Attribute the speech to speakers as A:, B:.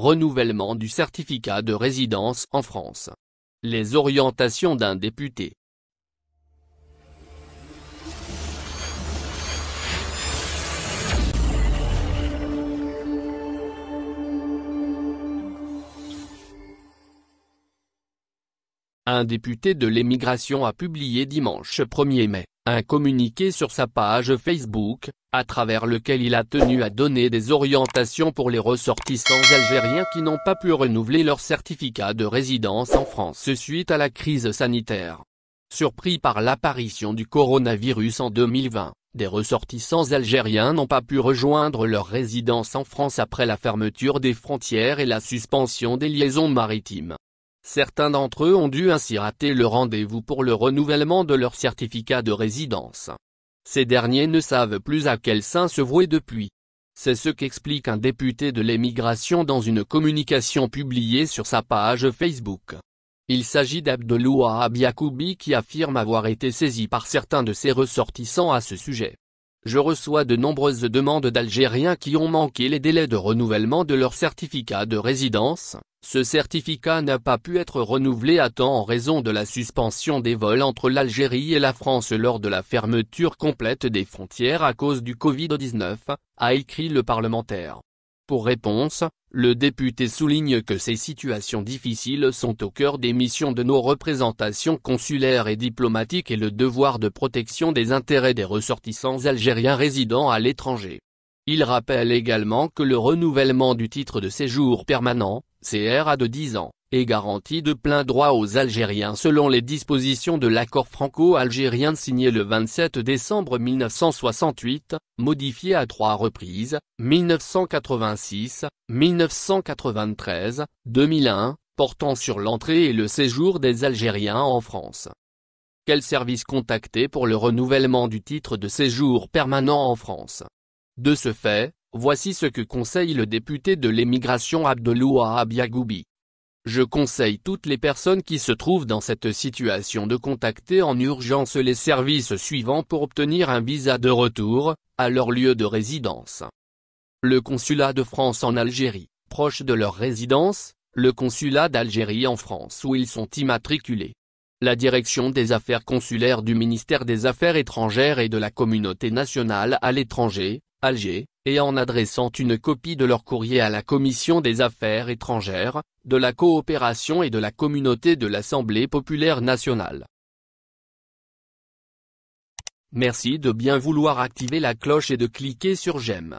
A: Renouvellement du certificat de résidence en France. Les orientations d'un député. Un député de l'émigration a publié dimanche 1er mai un communiqué sur sa page Facebook, à travers lequel il a tenu à donner des orientations pour les ressortissants algériens qui n'ont pas pu renouveler leur certificat de résidence en France suite à la crise sanitaire. Surpris par l'apparition du coronavirus en 2020, des ressortissants algériens n'ont pas pu rejoindre leur résidence en France après la fermeture des frontières et la suspension des liaisons maritimes. Certains d'entre eux ont dû ainsi rater le rendez-vous pour le renouvellement de leur certificat de résidence. Ces derniers ne savent plus à quel sein se vouer depuis. C'est ce qu'explique un député de l'émigration dans une communication publiée sur sa page Facebook. Il s'agit d'Abdeloua Abiakoubi qui affirme avoir été saisi par certains de ses ressortissants à ce sujet je reçois de nombreuses demandes d'Algériens qui ont manqué les délais de renouvellement de leur certificat de résidence, ce certificat n'a pas pu être renouvelé à temps en raison de la suspension des vols entre l'Algérie et la France lors de la fermeture complète des frontières à cause du Covid-19, a écrit le parlementaire. Pour réponse, le député souligne que ces situations difficiles sont au cœur des missions de nos représentations consulaires et diplomatiques et le devoir de protection des intérêts des ressortissants algériens résidant à l'étranger. Il rappelle également que le renouvellement du titre de séjour permanent, CRA de 10 ans, et garantie de plein droit aux Algériens selon les dispositions de l'accord franco-algérien signé le 27 décembre 1968, modifié à trois reprises, 1986, 1993, 2001, portant sur l'entrée et le séjour des Algériens en France. Quel service contacter pour le renouvellement du titre de séjour permanent en France De ce fait, Voici ce que conseille le député de l'émigration Abdeloua Abiagoubi. Je conseille toutes les personnes qui se trouvent dans cette situation de contacter en urgence les services suivants pour obtenir un visa de retour, à leur lieu de résidence. Le consulat de France en Algérie, proche de leur résidence, le consulat d'Algérie en France où ils sont immatriculés. La direction des affaires consulaires du ministère des Affaires étrangères et de la communauté nationale à l'étranger, Alger, et en adressant une copie de leur courrier à la Commission des Affaires étrangères, de la coopération et de la communauté de l'Assemblée populaire nationale. Merci de bien vouloir activer la cloche et de cliquer sur j'aime.